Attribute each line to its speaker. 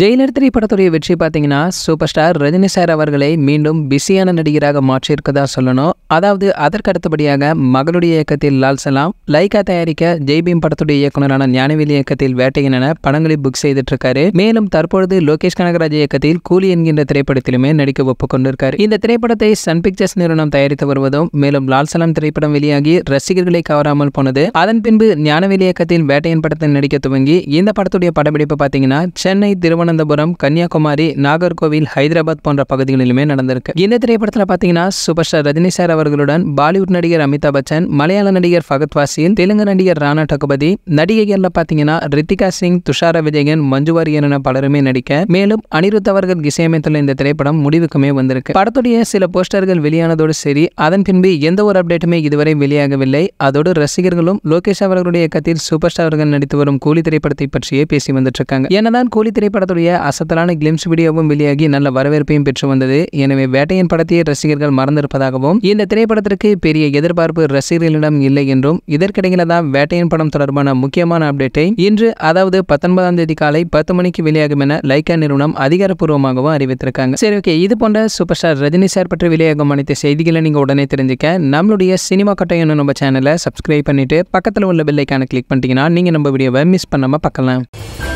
Speaker 1: Jailer three படத்துடைய வெற்றி பார்த்தீங்கன்னா சூப்பர் ஸ்டார் ரஜினி சார் அவர்களை மீண்டும் பிஸியான நடிகராக மாற்றியிருக்கதா சொல்லணும் அதாவது அதற்கு அடுத்தபடியாக மகளுடைய இயக்கத்தில் லால் சலாம் லைகா தயாரிக்க ஜெய்பீம் படத்துடைய இயக்குநரான ஞானவேலி இயக்கத்தில் வேட்டையின் என படங்களை புக் செய்துட்டு இருக்காரு மேலும் தற்பொழுது லோகேஷ் கனகராஜ் இயக்கத்தில் கூலி என்கின்ற திரைப்படத்திலுமே நடிக்க ஒப்புக்கொண்டிருக்காரு இந்த திரைப்படத்தை சன் பிக்சர்ஸ் நிறுவனம் தயாரித்து வருவதும் மேலும் லால் சலாம் திரைப்படம் வெளியாகி ரசிகர்களை கவராமல் போனது அதன் பின்பு ஞானவேலி இயக்கத்தில் வேட்டையன் படத்தில் நடிக்க துவங்கி இந்த படத்துடைய படப்பிடிப்பு பார்த்தீங்கன்னா சென்னை திரு திருவனந்தபுரம் கன்னியாகுமரி நாகர்கோவில் ஹைதராபாத் போன்ற பகுதிகளிலுமே நடந்திருக்கு இந்த திரைப்படத்தில் பார்த்தீங்கன்னா சூப்பர் ஸ்டார் ரஜினி சார் அவர்களுடன் பாலிவுட் நடிகர் அமிதாப் பச்சன் மலையாள நடிகர் ஃபகத் வாசில் தெலுங்கு நடிகர் ராணா டகுபதி நடிகைகள்ல பார்த்தீங்கன்னா ரித்திகா சிங் துஷார விஜயன் மஞ்சு வாரியன் என பலருமே நடிக்க மேலும் அனிருத் அவர்கள் இசையமைத்துள்ள இந்த திரைப்படம் முடிவுக்குமே வந்திருக்கு படத்துடைய சில போஸ்டர்கள் வெளியானதோடு சரி அதன் பின்பு எந்த ஒரு அப்டேட்டுமே இதுவரை வெளியாகவில்லை அதோடு ரசிகர்களும் லோகேஷ் அவர்களுடைய கத்தில் சூப்பர் ஸ்டார் அவர்கள் நடித்து வரும் கூலி திரைப்படத்தை பற்றியே பேசி வந்துட்டு இருக்காங்க என்னதான் கூலி திரைப்படத்தை படத்துடைய அசத்தலான கிளிம்ஸ் வீடியோவும் வெளியாகி நல்ல வரவேற்பையும் பெற்று வந்தது எனவே வேட்டையின் படத்தையே ரசிகர்கள் மறந்திருப்பதாகவும் இந்த திரைப்படத்திற்கு பெரிய எதிர்பார்ப்பு ரசிகர்களிடம் இல்லை என்றும் இதற்கிடையில தான் வேட்டையின் படம் தொடர்பான முக்கியமான அப்டேட்டை இன்று அதாவது பத்தொன்பதாம் தேதி காலை பத்து மணிக்கு வெளியாகும் என லைக்கா நிறுவனம் அதிகாரப்பூர்வமாகவும் அறிவித்திருக்காங்க சரி ஓகே இது போன்ற சூப்பர் ஸ்டார் ரஜினி சார் பற்றி வெளியாகும் அனைத்து செய்திகளை நீங்கள் உடனே தெரிஞ்சுக்க நம்மளுடைய சினிமா கட்டையன்னு நம்ம சேனலை சப்ஸ்கிரைப் பண்ணிட்டு பக்கத்தில் உள்ள பெல்லைக்கான கிளிக் பண்ணிட்டீங்கன்னா நீங்கள் நம்ம வீடியோவை மிஸ் பண்ணாமல் பார்க்கலாம்